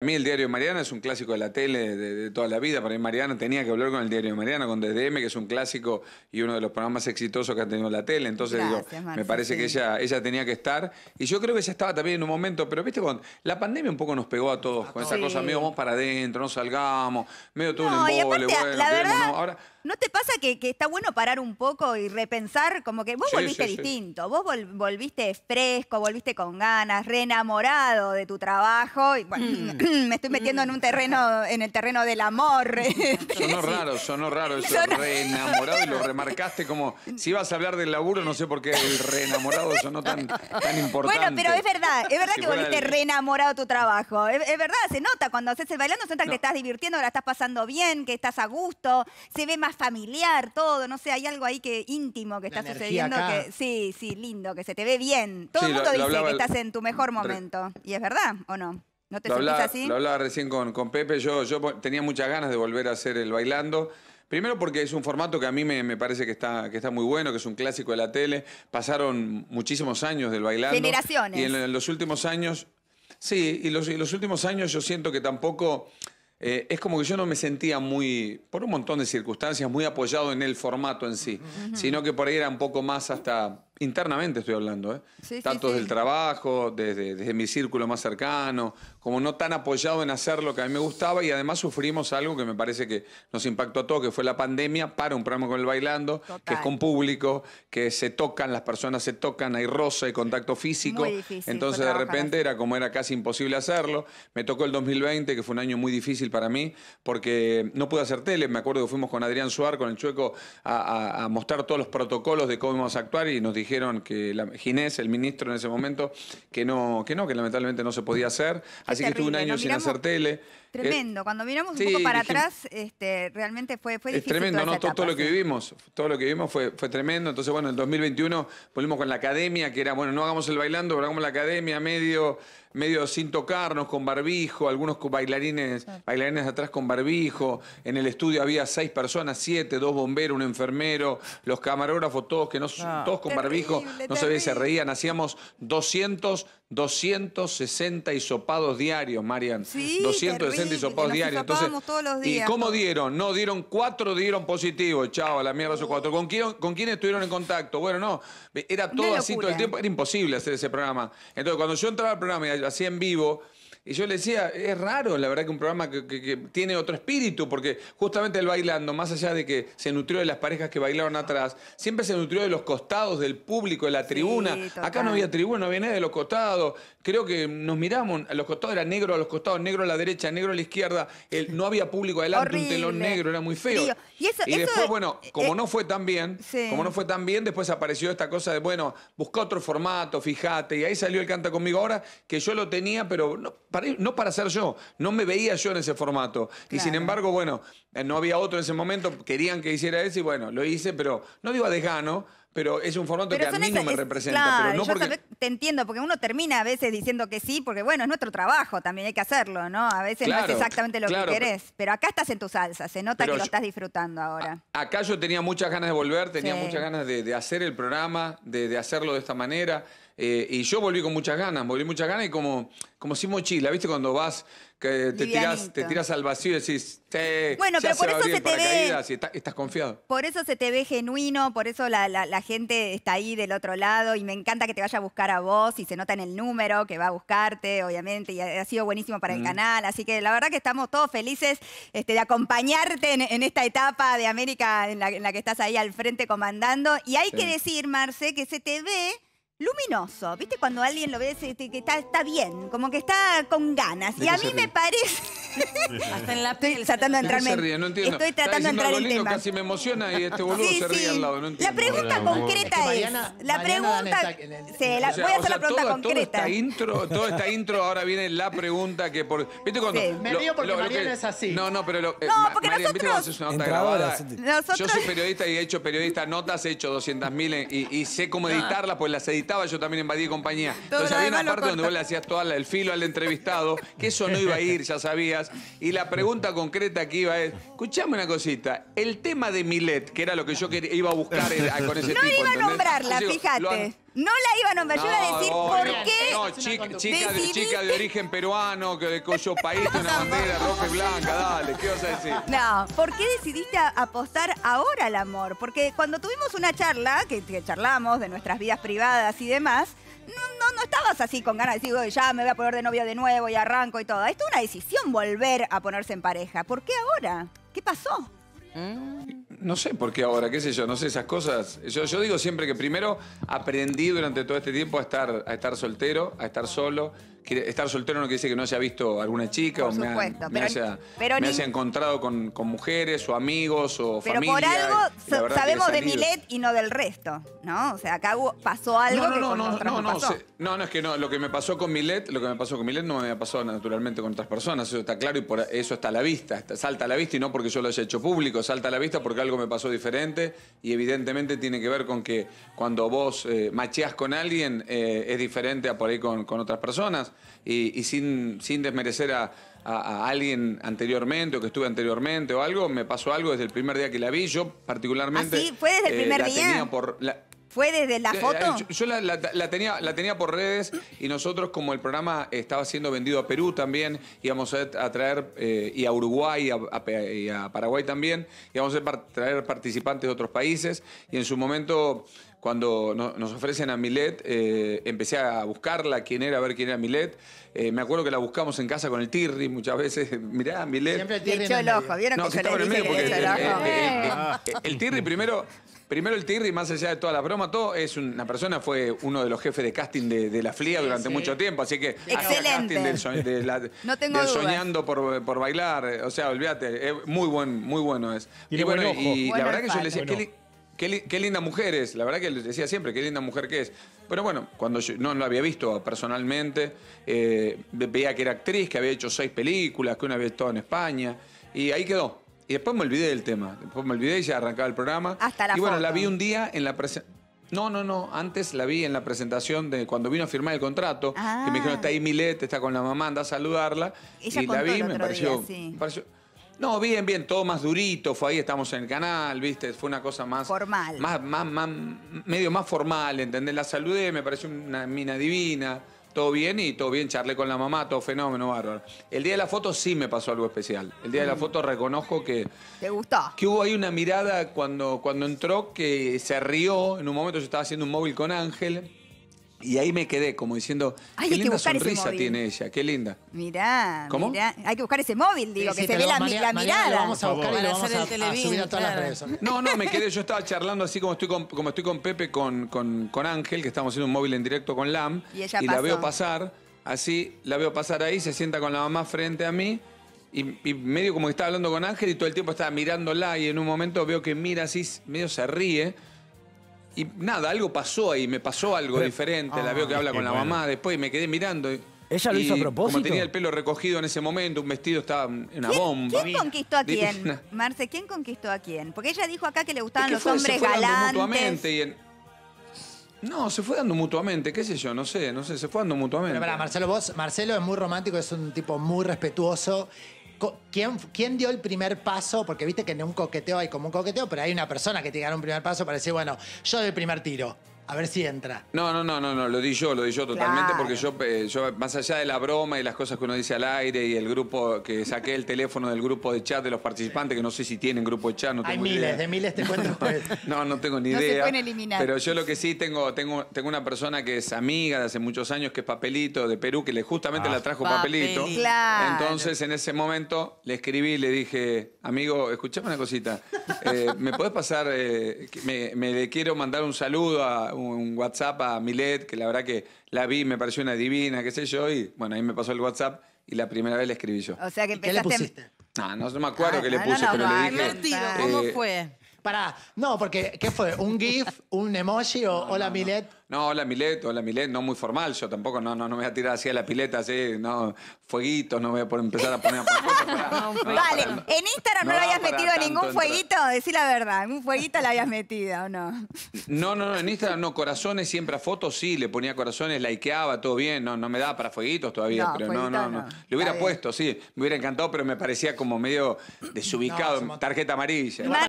A mí el diario de Mariana es un clásico de la tele de, toda la vida. Para mí Mariana tenía que hablar con el diario de Mariana, con DDM, que es un clásico y uno de los programas más exitosos que ha tenido la tele. Entonces, me parece que ella, ella tenía que estar. Y yo creo que ella estaba también en un momento, pero viste, con la pandemia un poco nos pegó a todos, con esa cosa, medio vamos para adentro, no salgamos, medio todo no, un embole, y aparte, la verdad, no. te pasa que, está bueno parar un poco y repensar? Como que vos volviste distinto, vos volviste fresco, volviste con ganas, reenamorado de tu trabajo. Y, bueno, me estoy metiendo en un terreno, en el terreno del amor. Sonó raro, sonó raro eso, reenamorado, y lo remarcaste como, si ibas a hablar del laburo, no sé por qué el reenamorado sonó tan, importante. Bueno, pero es verdad, es verdad que volviste reenamorado tu trabajo. Es, verdad, se nota cuando haces el bailando, se nota que te estás divirtiendo, que la estás pasando bien, que estás a gusto, se ve más familiar todo, no sé, hay algo ahí que íntimo que está sucediendo. sí, sí, lindo, que se te ve bien. Todo el mundo dice que estás en tu mejor momento. ¿Y es verdad o no? ¿No te lo hablaba, así? Lo hablaba recién con, Pepe, yo, tenía muchas ganas de volver a hacer el bailando. Primero porque es un formato que a mí me, parece que está, muy bueno, que es un clásico de la tele. Pasaron muchísimos años del bailando. Generaciones. Y en, los últimos años, sí, y los, los últimos años yo siento que tampoco... Eh, es como que yo no me sentía muy, por un montón de circunstancias, muy apoyado en el formato en sí, sino que por ahí era un poco más hasta, internamente estoy hablando, ¿eh? tanto del trabajo, desde, mi círculo más cercano, como no tan apoyado en hacer lo que a mí me gustaba y además sufrimos algo que me parece que nos impactó a todos, que fue la pandemia para un programa con el bailando, que es con público, que se tocan, las personas se tocan, hay rosa, y contacto físico. Entonces de repente era como era casi imposible hacerlo. Me tocó el 2020, que fue un año muy difícil para mí, porque no pude hacer tele. Me acuerdo que fuimos con Adrián Suar, con el chueco, a, mostrar todos los protocolos de cómo íbamos a actuar y nos dijeron que la, Ginés, el ministro en ese momento, que no, que no, que lamentablemente no se podía hacer así que estuve un año sin hacer tele. Tremendo, eh, cuando miramos un poco para atrás, este, realmente fue, fue difícil. Es tremendo, todo, lo que vivimos, todo lo que vivimos fue, fue tremendo. Entonces, bueno, en el 2021 volvimos con la academia, que era, bueno, no hagamos el bailando, pero hagamos la academia medio, medio sin tocarnos, con barbijo, algunos bailarines, bailarines atrás con barbijo. En el estudio había seis personas, siete, dos bomberos, un enfermero, los camarógrafos, todos que no, todos con barbijo, no se si se reían. Hacíamos 200, 260 isopados diarios, Marian. 200 y Entonces, ¿Y cómo dieron? No, dieron cuatro, dieron positivo. Chao, la mierda esos cuatro. ¿Con quién, ¿Con quién estuvieron en contacto? Bueno, no. Era todo así todo el tiempo. Era imposible hacer ese programa. Entonces, cuando yo entraba al programa y hacía en vivo y yo le decía, es raro, la verdad, que un programa que, tiene otro espíritu, porque justamente el bailando, más allá de que se nutrió de las parejas que bailaron atrás, siempre se nutrió de los costados, del público, de la tribuna. Acá no había tribuna, no había nadie de los costados. Creo que nos miramos, a los costados era negro a los costados, negro a la derecha, negro a la izquierda, no había público adelante, un telón negro, era muy feo. Y, después, bueno, como eh, no fue tan bien, eh, como no fue tan bien, después apareció esta cosa de, bueno, busca otro formato, fíjate, y ahí salió el Canta conmigo ahora, que yo lo tenía, pero no, no para ser yo, no me veía yo en ese formato. Y sin embargo, bueno, eh, no había otro en ese momento, querían que hiciera eso y bueno, lo hice, pero no digo a desgano, pero es un formato que a mí no me representa. porque... te entiendo, porque uno termina a veces diciendo que sí, porque bueno, es nuestro trabajo, también hay que hacerlo, ¿no? A veces no es exactamente lo que querés, pero acá estás en tu salsa, se nota que lo estás disfrutando ahora. acá yo tenía muchas ganas de volver, tenía muchas ganas de, hacer el programa, de, hacerlo de esta manera. Eh, y yo volví con muchas ganas, volví muchas ganas y como, como sin mochila, ¿viste? Cuando vas, te tiras te tirás al vacío y decís, bueno, pero por eso se te ve. estás confiado. Por eso se te ve genuino, por eso la, gente está ahí del otro lado y me encanta que te vaya a buscar a vos y se nota en el número que va a buscarte, obviamente, y ha, sido buenísimo para el mm. canal. Así que la verdad que estamos todos felices este, de acompañarte en, esta etapa de América en la, que estás ahí al frente comandando. Y hay que decir, Marce, que se te ve luminoso. ¿Viste cuando alguien lo ve que está, está bien, como que está con ganas? Y a mí me parece... Hasta en la piel. Tratando de entrar no entiendo. Estoy tratando de entrar en lindo, tema. Casi me emociona y este boludo se ríe al lado. No entiendo. La pregunta concreta es... la pregunta... la, voy a hacer la pregunta concreta. Todo esta intro, todo esta intro ahora viene la pregunta que por... ¿Viste cuando...? Lo, me río porque lo, Mariana que, es así. No, no, pero... Eh, no, porque nosotros... ¿viste Yo soy periodista y he hecho periodista notas, he hecho 200.000 y, y sé cómo ah. editarlas, pues las edito yo también en compañía. Entonces había una parte donde vos le hacías todo el filo al entrevistado, que eso no iba a ir, ya sabías. Y la pregunta concreta que iba es, escuchame una cosita, el tema de Milet, que era lo que yo quería, iba a buscar eh, con ese tipo. No iba a nombrarla, fíjate. No la iba a nombrar, yo iba a decir por qué. No, chica, de, origen peruano, que de cuyo país una bandera roja y blanca, dale, ¿qué vas a decir? No, ¿por qué decidiste apostar ahora al amor? Porque cuando tuvimos una charla, que, charlamos de nuestras vidas privadas y demás, no, no, estabas así con ganas de decir, ya me voy a poner de novio de nuevo y arranco y todo. Esto es una decisión volver a ponerse en pareja. ¿Por qué ahora? ¿Qué pasó? Mm. No sé por qué ahora, qué sé yo, no sé esas cosas. Yo, yo digo siempre que primero aprendí durante todo este tiempo a estar, a estar soltero, a estar solo, estar soltero no quiere decir que no haya visto alguna chica o me, haya, encontrado con, mujeres o amigos o familia. Pero por algo sabemos de Milet y no del resto, ¿no? O sea, acá pasó algo no, no, no, no, no, no, no, no, es que no, lo que me pasó con Milet, lo que me pasó con Milet no me pasó naturalmente con otras personas, eso está claro y por eso está a la vista, salta a la vista y no porque yo lo haya hecho público, salta a la vista porque algo me pasó diferente y evidentemente tiene que ver con que cuando vos eh, machías con alguien eh, es diferente a por ahí con otras personas y, sin, sin desmerecer a, alguien anteriormente o que estuve anteriormente o algo, me pasó algo desde el primer día que la vi, yo particularmente... ¿Ah, sí? ¿Fue desde el eh, primer día? ¿Fue desde la eh, eh, foto? Yo, la, tenía, la tenía por redes y nosotros, como el programa estaba siendo vendido a Perú también, íbamos a, traer, y a Uruguay a, y a, Paraguay también, íbamos a traer participantes de otros países y en su momento cuando nos ofrecen a Milet, eh, empecé a buscarla, quién era, a ver quién era Milet. Eh, me acuerdo que la buscamos en casa con el Tirri muchas veces. Mirá, Milet. Siempre el Tirri. el ojo, vieron el, primero Primero el Tirri, más allá de toda la broma, todo es una persona, fue uno de los jefes de casting de, La Flia durante mucho tiempo, así que no soñando por, bailar, eh, o sea, olvídate, muy buen, muy bueno es. Y, bueno, y la verdad que yo le decía, Qué, linda mujer es, la verdad que le decía siempre, qué linda mujer que es. Pero bueno, cuando yo no la había visto personalmente, eh, veía que era actriz, que había hecho seis películas, que una vez estado en España, y ahí quedó. Y después me olvidé del tema, después me olvidé y ya arrancaba el programa. Hasta la Y bueno, la vi un día en la presentación. No, no, no. Antes la vi en la presentación de cuando vino a firmar el contrato. Que me dijeron, está ahí Milete, está con la mamá, anda a saludarla. y la vi, me me pareció no, bien, bien, todo más durito, fue ahí, estamos en el canal, viste, fue una cosa más... Formal. medio más formal, ¿entendés? La saludé, me pareció una mina divina, todo bien y todo bien, charlé con la mamá, todo fenómeno, bárbaro. El día de la foto sí me pasó algo especial. El día de la mm. foto reconozco que... ¿Te gustó? Que hubo ahí una mirada cuando, cuando entró que se rió, en un momento yo estaba haciendo un móvil con Ángel, y ahí me quedé como diciendo, qué linda sonrisa tiene ella, qué linda. Mirá, ¿Cómo? Hay que buscar ese móvil, digo, que se ve la, mirada. vamos a buscar y lo vamos a, subir a todas las redes. ¿eh? No, no, me quedé, yo estaba charlando así como estoy con, como estoy con Pepe, con, con, Ángel, que estamos haciendo un móvil en directo con Lam. Y la veo pasar, así, la veo pasar ahí, se sienta con la mamá frente a mí. Y, y medio como que estaba hablando con Ángel y todo el tiempo estaba mirándola y en un momento veo que mira así, medio se ríe. Y nada, algo pasó ahí, me pasó algo diferente. la veo que ah, habla con la mamá después y me quedé mirando. ¿Ella lo hizo a propósito? Como tenía el pelo recogido en ese momento, un vestido estaba una la bomba. ¿Quién conquistó a quién? Marce, ¿quién conquistó a quién? Porque ella dijo acá que le gustaban los hombres se fue Dando mutuamente No, se fue dando mutuamente, qué sé yo, no sé, no sé, se fue dando mutuamente. Pero Marcelo, vos, Marcelo es muy romántico, es un tipo muy respetuoso ¿Quién, ¿Quién dio el primer paso? Porque viste que en un coqueteo hay como un coqueteo, pero hay una persona que tiene que dar un primer paso para decir, bueno, yo doy el primer tiro. A ver si entra. No, no, no, no, no, lo di yo, lo di yo totalmente, porque eh, yo, más allá de la broma y las cosas que uno dice al aire y el grupo, que saqué el teléfono del grupo de chat de los participantes, que no sé si tienen grupo de chat, no tengo ni idea. miles, de miles te cuento. No, no tengo ni No se idea. pueden eliminar. Pero yo lo que sí tengo, tengo, tengo una persona que es amiga de hace muchos años, que es Papelito de Perú, que le, justamente ah. la trajo Papelito. Entonces, en ese momento, le escribí y le dije, amigo, escúchame una cosita. Eh, ¿Me puedes pasar? Eh, me, quiero mandar un saludo a un WhatsApp a Milet, que la verdad que la vi, me pareció una divina, qué sé yo, y bueno, ahí me pasó el WhatsApp y la primera vez le escribí yo. O sea que ¿Qué le pusiste? No, no, me acuerdo ah, que le puse, pero le dije... ¿cómo eh, fue? Para, no, porque, ¿qué fue? ¿Un GIF? ¿Un emoji? ¿O hola Milet? No. hola Milet, hola Milet, no muy formal, yo tampoco, no, no, me voy a tirar así a la pileta, así, no, fueguitos, no voy a empezar a poner a Vale, en Instagram no, le habías metido ningún fueguito, decir la verdad, ¿En ¿un fueguito le habías metido o no? No, no, no, en Instagram no, corazones siempre a fotos sí, le ponía corazones, likeaba, todo bien, no, no me daba para fueguitos todavía, pero no, no, no, Le hubiera puesto, sí, me hubiera encantado, pero me parecía como medio desubicado, tarjeta amarilla.